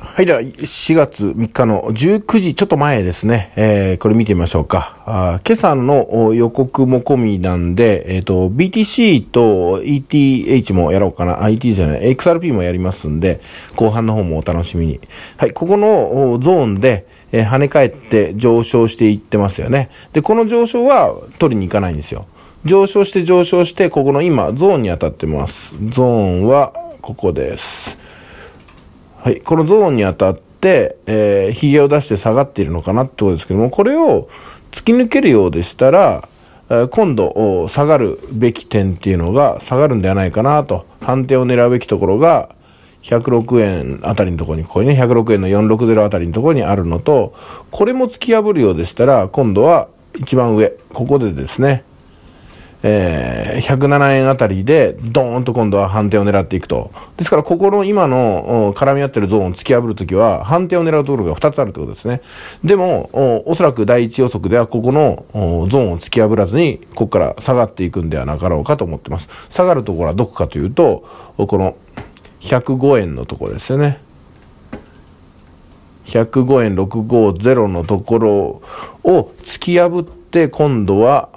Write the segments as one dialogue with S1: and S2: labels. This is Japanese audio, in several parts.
S1: はい、では4月3日の19時ちょっと前ですね、えー、これ見てみましょうか。あ今朝の予告も込みなんで、えっ、ー、と、BTC と ETH もやろうかな、IT じゃない、XRP もやりますんで、後半の方もお楽しみに。はい、ここのゾーンで、えー、跳ね返って上昇していってますよね。で、この上昇は取りに行かないんですよ。上昇して上昇して、ここの今、ゾーンに当たってます。ゾーンは、ここです。はい、このゾーンに当たって、えー、ヒゲを出して下がっているのかなってことですけども、これを突き抜けるようでしたら、今度下がるべき点っていうのが下がるんではないかなと判定を狙うべきところが106円あたりのところにここにね106円の460あたりのところにあるのとこれも突き破るようでしたら今度は一番上ここでですねえー、107円あたりでドーンと今度は判定を狙っていくと。ですからここの今の絡み合ってるゾーンを突き破るときは判定を狙うところが2つあるということですね。でもお、おそらく第1予測ではここのゾーンを突き破らずにここから下がっていくんではなかろうかと思ってます。下がるところはどこかというと、この105円のところですよね。105円650のところを突き破って今度は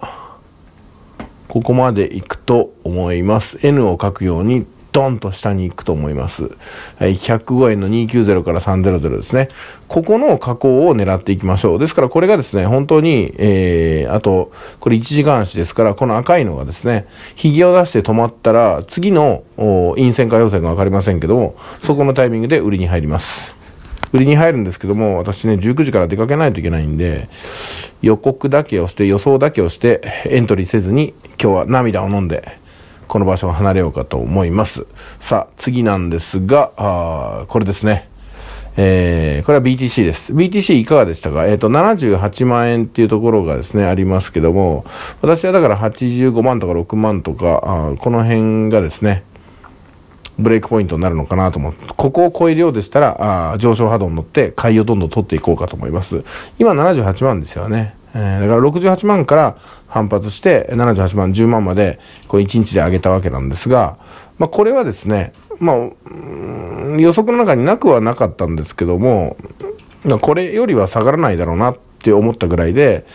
S1: ここまで行くと思います。N を書くようにドンと下に行くと思います。はい、105円の290から300ですね。ここの加工を狙っていきましょう。ですからこれがですね、本当に、えー、あと、これ1時間足ですから、この赤いのがですね、髭を出して止まったら、次の陰線か陽線かわかりませんけども、そこのタイミングで売りに入ります。売りに入るんですけども、私ね、19時から出かけないといけないんで、予告だけをして、予想だけをして、エントリーせずに、今日は涙を飲んで、この場所を離れようかと思います。さあ、次なんですが、あこれですね。えー、これは BTC です。BTC いかがでしたかえっ、ー、と、78万円っていうところがですね、ありますけども、私はだから85万とか6万とか、あこの辺がですね、ブレイクポイントになるのかなと思って、ここを超えるようでしたら、あ上昇波動に乗って買いをどんどん取っていこうかと思います。今78万ですよね。えー、だから68万から反発して78万、10万までこう1日で上げたわけなんですが、まあ、これはですね、まあ、予測の中になくはなかったんですけども、これよりは下がらないだろうなって思ったぐらいで、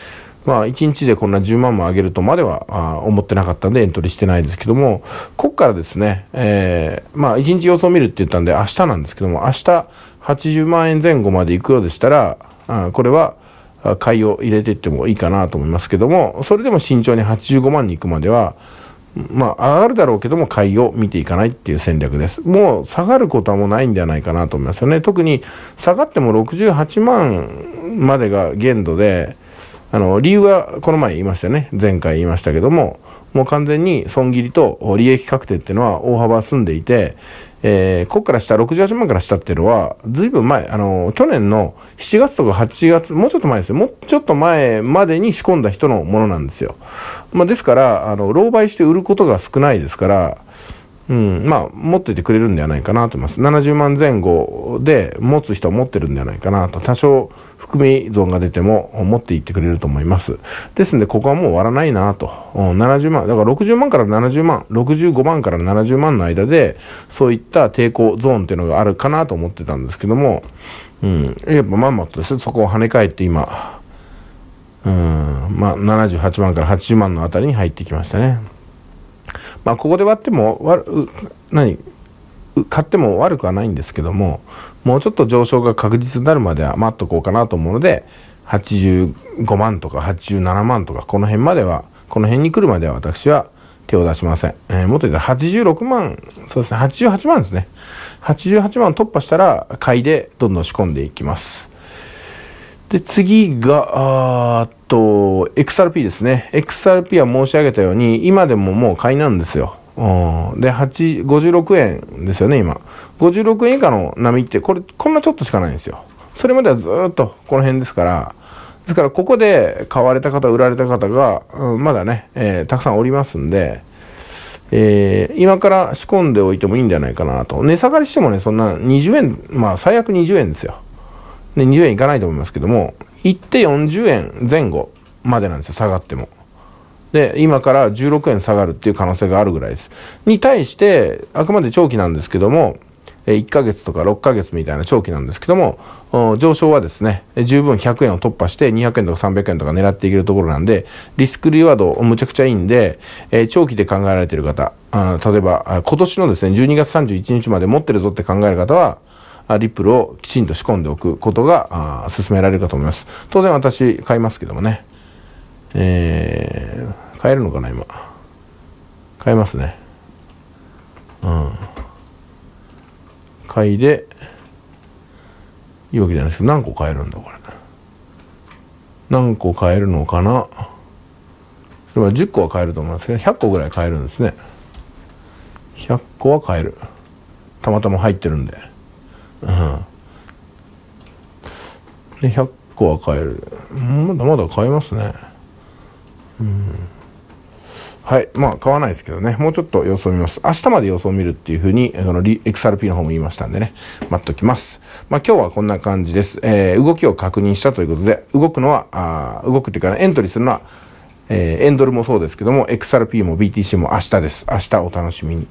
S1: まあ、1日でこんな10万も上げるとまでは思ってなかったんでエントリーしてないですけども、こっからですね、えー、まあ、1日予想見るって言ったんで、明日なんですけども、明日80万円前後まで行くようでしたら、あこれは、買いを入れていってもいいかなと思いますけども、それでも慎重に85万に行くまでは、まあ、上がるだろうけども、買いを見ていかないっていう戦略です。もう、下がることはもうないんではないかなと思いますよね。特に、下がっても68万までが限度で、あの、理由はこの前言いましたね。前回言いましたけども、もう完全に損切りと利益確定っていうのは大幅済んでいて、えー、ここから下、68万から下っていうのは、ずいぶん前、あの、去年の7月とか8月、もうちょっと前ですよ。もうちょっと前までに仕込んだ人のものなんですよ。まあ、ですから、あの、狼狽して売ることが少ないですから、うん、まあ、持っててくれるんではないかなと思います。70万前後で持つ人は持ってるんではないかなと。多少含み損が出ても持っていってくれると思います。ですんで、ここはもう終わらないなと。70万、だから60万から70万、65万から70万の間で、そういった抵抗ゾーンっていうのがあるかなと思ってたんですけども、うん、やっぱまんまとですね、そこを跳ね返って今、うん、まあ、78万から80万のあたりに入ってきましたね。まあ、ここで割っても割何買っても悪くはないんですけどももうちょっと上昇が確実になるまでは待っとこうかなと思うので85万とか87万とかこの辺まではこの辺に来るまでは私は手を出しません、えー、もっと言ったら86万そうですね88万ですね88万突破したら買いでどんどん仕込んでいきますで次があと、XRP ですね。XRP は申し上げたように、今でももう買いなんですよ。で、8、56円ですよね、今。56円以下の波って、これ、こんなちょっとしかないんですよ。それまではずっとこの辺ですから、ですからここで買われた方、売られた方が、うん、まだね、えー、たくさんおりますんで、えー、今から仕込んでおいてもいいんじゃないかなと。値下がりしてもね、そんな20円、まあ最悪20円ですよ。で、20円いかないと思いますけども、行って40円前後までなんですよ、下がっても。で、今から16円下がるっていう可能性があるぐらいです。に対して、あくまで長期なんですけども、1ヶ月とか6ヶ月みたいな長期なんですけども、上昇はですね、十分100円を突破して200円とか300円とか狙っていけるところなんで、リスクリワードむちゃくちゃいいんで、長期で考えられている方、例えば今年のですね、12月31日まで持ってるぞって考える方は、リップルをきちんと仕込んでおくことが進められるかと思います。当然私買いますけどもね。えー、買えるのかな今。買いますね。うん。買いで、いいわけじゃないですけど、何個買えるんだこれ。何個買えるのかなそれは10個は買えると思うんですけど、100個ぐらい買えるんですね。100個は買える。たまたま入ってるんで。うんで100個は買えるまだまだ買えますねうんはいまあ買わないですけどねもうちょっと様子を見ます明日まで様子を見るっていうふうにあの XRP の方も言いましたんでね待っときますまあ今日はこんな感じです、えー、動きを確認したということで動くのはあ動くっていうか、ね、エントリーするのはえー、エンドルもそうですけども、XRP も BTC も明日です。明日お楽しみに。